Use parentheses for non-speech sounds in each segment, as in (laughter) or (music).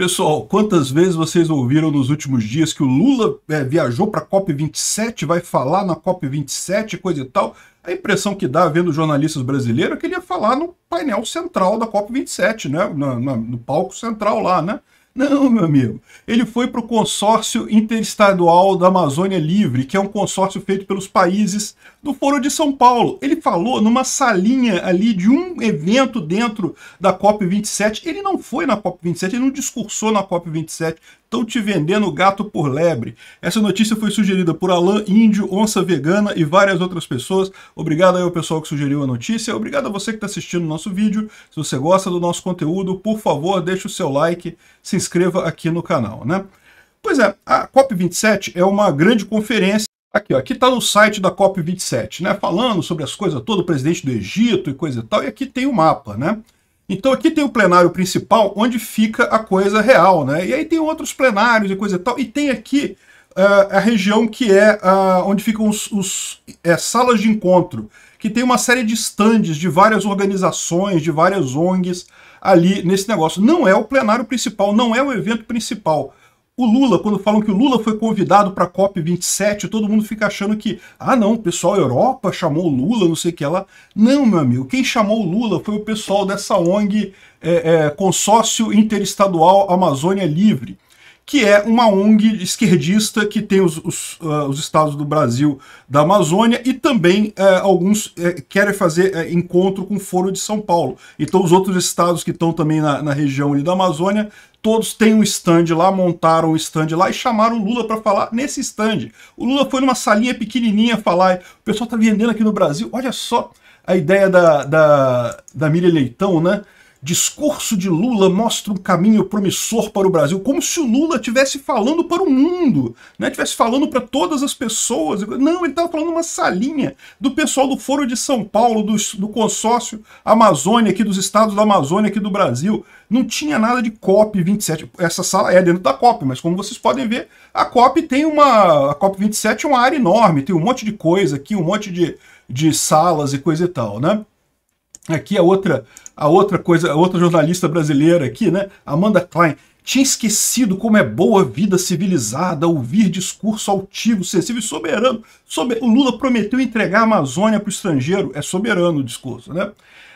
Pessoal, quantas vezes vocês ouviram nos últimos dias que o Lula é, viajou para a COP27, vai falar na COP27, coisa e tal? A impressão que dá vendo jornalistas brasileiros é que ele ia falar no painel central da COP27, né? no palco central lá, né? Não, meu amigo. Ele foi para o consórcio interestadual da Amazônia Livre, que é um consórcio feito pelos países do Foro de São Paulo. Ele falou numa salinha ali de um evento dentro da COP27. Ele não foi na COP27, ele não discursou na COP27. Estão te vendendo gato por lebre. Essa notícia foi sugerida por Alain Índio, Onça Vegana e várias outras pessoas. Obrigado aí ao pessoal que sugeriu a notícia. Obrigado a você que está assistindo o nosso vídeo. Se você gosta do nosso conteúdo, por favor, deixe o seu like, se inscreva aqui no canal, né? Pois é, a COP27 é uma grande conferência. Aqui, ó, aqui está no site da COP27, né? Falando sobre as coisas todas, o presidente do Egito e coisa e tal. E aqui tem o mapa, né? Então aqui tem o plenário principal, onde fica a coisa real, né? E aí tem outros plenários e coisa e tal. E tem aqui uh, a região que é uh, onde ficam os, os é, salas de encontro, que tem uma série de stands de várias organizações, de várias ONGs ali nesse negócio. Não é o plenário principal, não é o evento principal. O Lula, quando falam que o Lula foi convidado para a COP27, todo mundo fica achando que, ah não, o pessoal Europa chamou o Lula, não sei o que lá. Não, meu amigo, quem chamou o Lula foi o pessoal dessa ONG é, é, Consórcio Interestadual Amazônia Livre que é uma ONG esquerdista que tem os, os, uh, os estados do Brasil, da Amazônia e também uh, alguns uh, querem fazer eh, encontro com o Foro de São Paulo. Então os outros estados que estão também na, na região da Amazônia todos têm um stand lá, montaram um stand lá e chamaram o Lula para falar nesse stand. O Lula foi numa salinha pequenininha falar, o pessoal está vendendo aqui no Brasil, olha só a ideia da, da, da Miriam Leitão, né? Discurso de Lula mostra um caminho promissor para o Brasil, como se o Lula estivesse falando para o mundo, né? Estivesse falando para todas as pessoas. Não, ele estava falando uma salinha do pessoal do Foro de São Paulo, do, do consórcio Amazônia aqui dos estados da Amazônia aqui do Brasil. Não tinha nada de COP 27. Essa sala é dentro da COP, mas como vocês podem ver, a COP tem uma a COP 27 é uma área enorme, tem um monte de coisa aqui, um monte de de salas e coisa e tal, né? Aqui a é outra a outra coisa, a outra jornalista brasileira aqui, né? Amanda Klein. Tinha esquecido como é boa a vida civilizada, ouvir discurso altivo, sensível e soberano. Sober... O Lula prometeu entregar a Amazônia para o estrangeiro. É soberano o discurso, né?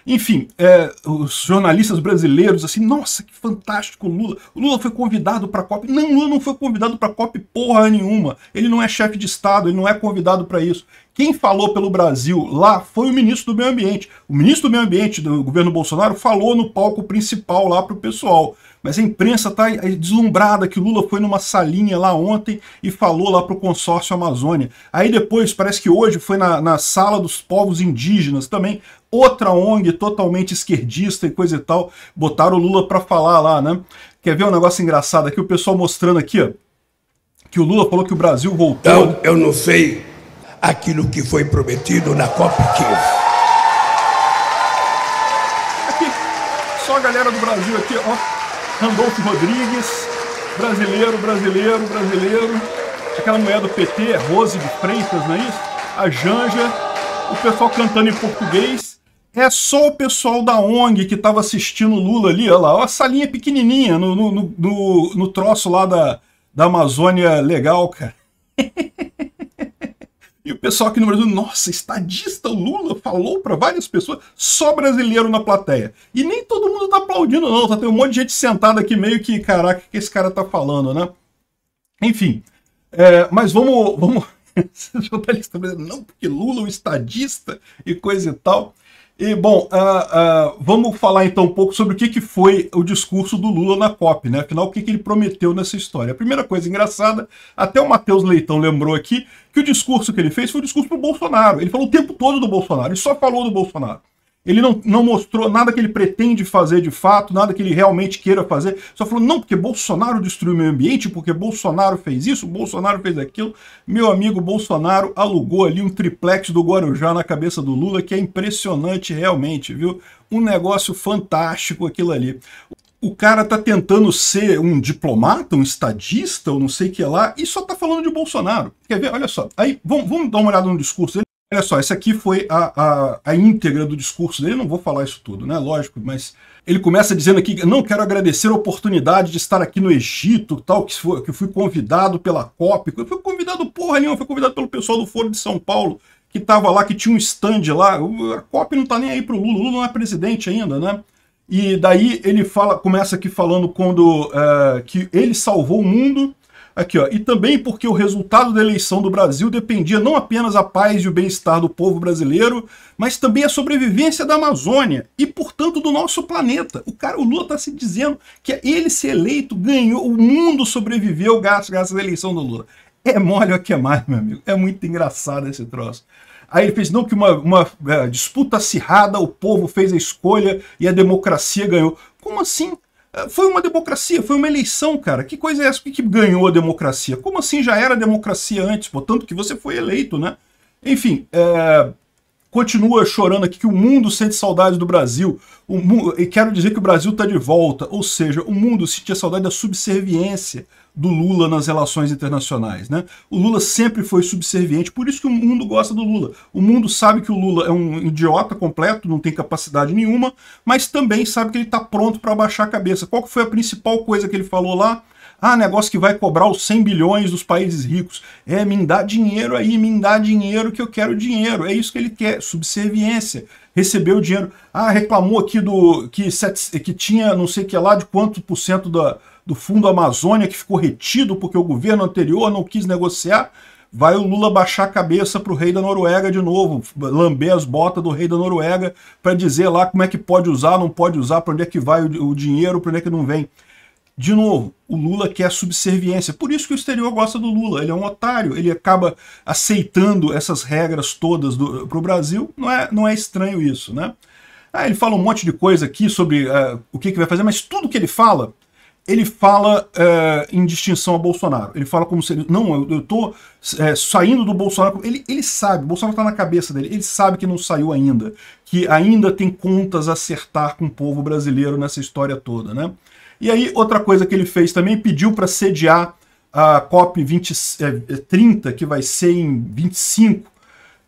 Enfim, é, os jornalistas brasileiros, assim, nossa, que fantástico Lula. O Lula foi convidado para a COP. Não, Lula não foi convidado para a COP porra nenhuma. Ele não é chefe de Estado, ele não é convidado para isso. Quem falou pelo Brasil lá foi o ministro do Meio Ambiente. O ministro do Meio Ambiente do governo Bolsonaro falou no palco principal lá para o pessoal. Mas a imprensa está deslumbrada que Lula foi numa salinha lá ontem e falou lá para o consórcio Amazônia. Aí depois, parece que hoje foi na, na sala dos povos indígenas também, outra ONG totalmente esquerdista e coisa e tal, botaram o Lula para falar lá, né? Quer ver um negócio engraçado aqui? O pessoal mostrando aqui, ó, que o Lula falou que o Brasil voltou. Então, eu não sei aquilo que foi prometido na COP 15. Aqui, só a galera do Brasil aqui, ó. Randolfo Rodrigues, brasileiro, brasileiro, brasileiro. Aquela mulher do PT, é Rose de Freitas, não é isso? A Janja, o pessoal cantando em português. É só o pessoal da ONG que estava assistindo o Lula ali, olha lá, ó, a salinha pequenininha no, no, no, no troço lá da, da Amazônia legal, cara. (laughs) E o pessoal aqui no Brasil, nossa, estadista Lula falou para várias pessoas, só brasileiro na plateia. E nem todo mundo tá aplaudindo, não. Tá tem um monte de gente sentada aqui, meio que, caraca, o que esse cara tá falando, né? Enfim. É, mas vamos. vamos... (laughs) não, porque Lula é um estadista e coisa e tal. E, bom, uh, uh, vamos falar então um pouco sobre o que, que foi o discurso do Lula na COP, né? Afinal, o que, que ele prometeu nessa história. A primeira coisa engraçada, até o Matheus Leitão lembrou aqui, que o discurso que ele fez foi o discurso do Bolsonaro. Ele falou o tempo todo do Bolsonaro, ele só falou do Bolsonaro. Ele não, não mostrou nada que ele pretende fazer de fato, nada que ele realmente queira fazer. Só falou, não, porque Bolsonaro destruiu o meio ambiente, porque Bolsonaro fez isso, Bolsonaro fez aquilo. Meu amigo Bolsonaro alugou ali um triplex do Guarujá na cabeça do Lula, que é impressionante realmente, viu? Um negócio fantástico aquilo ali o cara tá tentando ser um diplomata, um estadista, ou não sei o que lá, e só tá falando de Bolsonaro. Quer ver? Olha só. Aí, vamos, vamos dar uma olhada no discurso dele. Olha só, essa aqui foi a, a, a, íntegra do discurso dele, não vou falar isso tudo, né? Lógico, mas ele começa dizendo aqui, não quero agradecer a oportunidade de estar aqui no Egito, tal, que, foi, que fui convidado pela COP. Eu fui convidado porra nenhuma, fui convidado pelo pessoal do Foro de São Paulo, que estava lá, que tinha um stand lá. A COP não tá nem aí pro Lula, o Lula não é presidente ainda, né? E daí ele fala, começa aqui falando quando uh, que ele salvou o mundo Aqui, ó. E também porque o resultado da eleição do Brasil dependia não apenas da paz e o bem-estar do povo brasileiro, mas também a sobrevivência da Amazônia e, portanto, do nosso planeta. O cara, o Lula tá se dizendo que é ele ser eleito ganhou, o mundo sobreviveu graças à eleição do Lula. É mole é o que é mais, meu amigo. É muito engraçado esse troço. Aí ele fez, não, que uma, uma é, disputa acirrada, o povo fez a escolha e a democracia ganhou. Como assim? É, foi uma democracia, foi uma eleição, cara. Que coisa é essa? O que, que ganhou a democracia? Como assim já era democracia antes? Pô, tanto que você foi eleito, né? Enfim, é... continua chorando aqui que o mundo sente saudade do Brasil. O mu... E quero dizer que o Brasil está de volta. Ou seja, o mundo sentia saudade da subserviência do Lula nas relações internacionais. Né? O Lula sempre foi subserviente, por isso que o mundo gosta do Lula. O mundo sabe que o Lula é um idiota completo, não tem capacidade nenhuma, mas também sabe que ele está pronto para baixar a cabeça. Qual foi a principal coisa que ele falou lá? Ah, negócio que vai cobrar os 100 bilhões dos países ricos. É, me dá dinheiro aí, me dá dinheiro que eu quero dinheiro. É isso que ele quer, subserviência. Recebeu o dinheiro. Ah, reclamou aqui do que, que tinha não sei que lá de quanto por cento da, do Fundo Amazônia que ficou retido porque o governo anterior não quis negociar. Vai o Lula baixar a cabeça para o rei da Noruega de novo, lamber as botas do rei da Noruega para dizer lá como é que pode usar, não pode usar, para onde é que vai o dinheiro, para onde é que não vem. De novo, o Lula quer subserviência. Por isso que o exterior gosta do Lula. Ele é um otário, ele acaba aceitando essas regras todas para o Brasil. Não é, não é estranho isso, né? Ah, ele fala um monte de coisa aqui sobre uh, o que, que vai fazer, mas tudo que ele fala ele fala é, em distinção a Bolsonaro. Ele fala como se ele. Não, eu tô é, saindo do Bolsonaro. Ele, ele sabe, Bolsonaro está na cabeça dele, ele sabe que não saiu ainda, que ainda tem contas a acertar com o povo brasileiro nessa história toda, né? E aí, outra coisa que ele fez também, pediu para sediar a COP 20, é, 30, que vai ser em 25,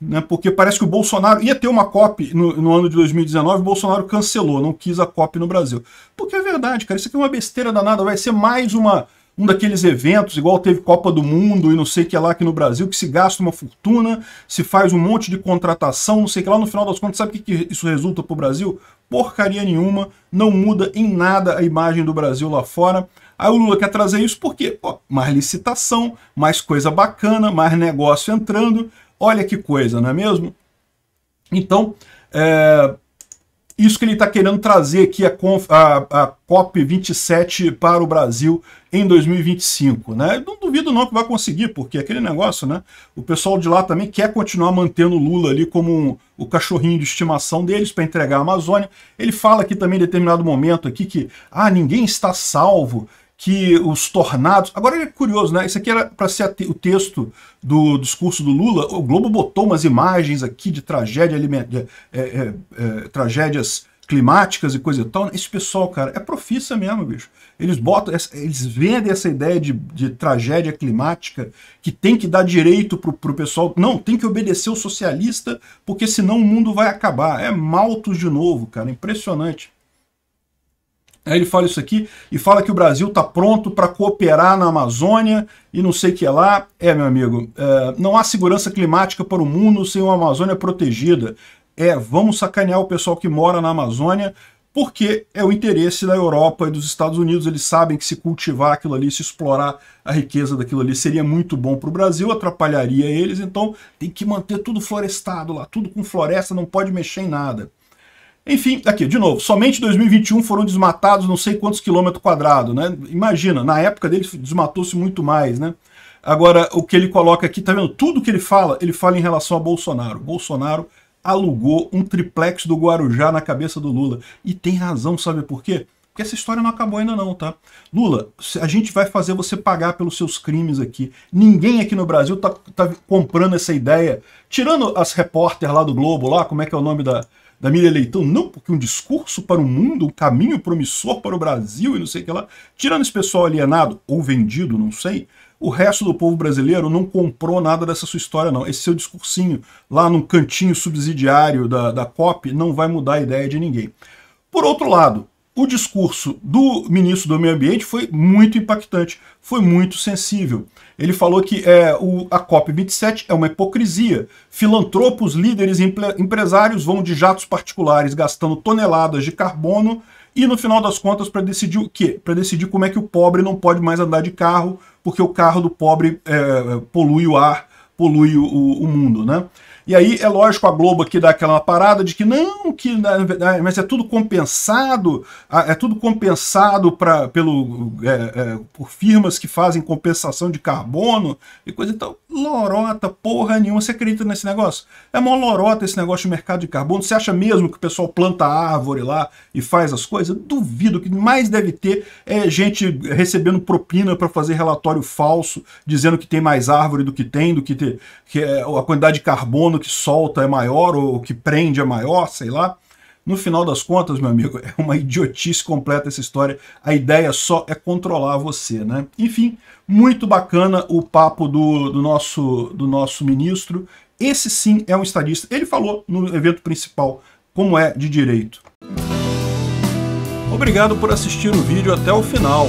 né, porque parece que o Bolsonaro ia ter uma COP no, no, ano de 2019, o Bolsonaro cancelou, não quis a COP no Brasil. Porque é verdade, cara, isso aqui é uma besteira danada, vai ser mais uma um daqueles eventos, igual teve Copa do Mundo e não sei que lá aqui no Brasil, que se gasta uma fortuna, se faz um monte de contratação, não sei que lá, no final das contas, sabe o que, que isso resulta para o Brasil? Porcaria nenhuma, não muda em nada a imagem do Brasil lá fora. Aí o Lula quer trazer isso porque, pô, mais licitação, mais coisa bacana, mais negócio entrando, Olha que coisa, não é mesmo? Então, é, isso que ele está querendo trazer aqui, a, a, a COP27 para o Brasil em 2025. Né? Não duvido não que vai conseguir, porque aquele negócio, né? o pessoal de lá também quer continuar mantendo o Lula ali como um, o cachorrinho de estimação deles para entregar a Amazônia. Ele fala aqui também em determinado momento aqui que ah, ninguém está salvo, que os tornados... Agora é curioso, né? Isso aqui era para ser o texto do discurso do Lula. O Globo botou umas imagens aqui de tragédia aliment... é, é, é, tragédias climáticas e coisa e tal. Esse pessoal, cara, é profissa mesmo, bicho. Eles botam, eles vendem essa ideia de, de tragédia climática que tem que dar direito pro, pro pessoal. Não, tem que obedecer o socialista, porque senão o mundo vai acabar. É maltos de novo, cara. Impressionante. Aí é, ele fala isso aqui e fala que o Brasil está pronto para cooperar na Amazônia e não sei o que é lá. É, meu amigo, é, não há segurança climática para o mundo sem uma Amazônia protegida. É, vamos sacanear o pessoal que mora na Amazônia, porque é o interesse da Europa e dos Estados Unidos. Eles sabem que se cultivar aquilo ali, se explorar a riqueza daquilo ali, seria muito bom para o Brasil, atrapalharia eles. Então tem que manter tudo florestado lá, tudo com floresta, não pode mexer em nada. Enfim, aqui, de novo, somente em 2021 foram desmatados não sei quantos quilômetros quadrados, né? Imagina, na época dele desmatou-se muito mais, né? Agora, o que ele coloca aqui, tá vendo? Tudo que ele fala, ele fala em relação a Bolsonaro. Bolsonaro alugou um triplex do Guarujá na cabeça do Lula. E tem razão, sabe por quê? Porque essa história não acabou ainda não, tá? Lula, a gente vai fazer você pagar pelos seus crimes aqui. Ninguém aqui no Brasil tá, tá comprando essa ideia. Tirando as repórter lá do Globo, lá, como é que é o nome da, da Miriam Leitão, não, porque um discurso para o mundo, um caminho promissor para o Brasil e não sei o que lá. Tirando esse pessoal alienado ou vendido, não sei, o resto do povo brasileiro não comprou nada dessa sua história, não. Esse seu discursinho lá no cantinho subsidiário da, da COP não vai mudar a ideia de ninguém. Por outro lado, o discurso do ministro do Meio Ambiente foi muito impactante, foi muito sensível. Ele falou que é, o, a COP27 é uma hipocrisia. Filantropos, líderes e empresários vão de jatos particulares gastando toneladas de carbono e no final das contas para decidir o quê? Para decidir como é que o pobre não pode mais andar de carro, porque o carro do pobre é, polui o ar, polui o, o mundo, né? E aí é lógico a Globo aqui dá aquela parada de que não, que né, mas é tudo compensado, é tudo compensado pra, pelo, é, é, por firmas que fazem compensação de carbono e coisa e tal. Lorota, porra nenhuma, você acredita nesse negócio? É mó lorota esse negócio de mercado de carbono. Você acha mesmo que o pessoal planta árvore lá e faz as coisas? Duvido que mais deve ter é gente recebendo propina para fazer relatório falso, dizendo que tem mais árvore do que tem, do que, ter, que é, a quantidade de carbono que solta é maior ou que prende é maior, sei lá. No final das contas, meu amigo, (laughs) é uma idiotice completa essa história. A ideia só é controlar você, né? Enfim, muito bacana o papo do, do, nosso, do nosso ministro. Esse sim é um estadista. Ele falou no evento principal como é de direito. Obrigado por assistir o vídeo até o final.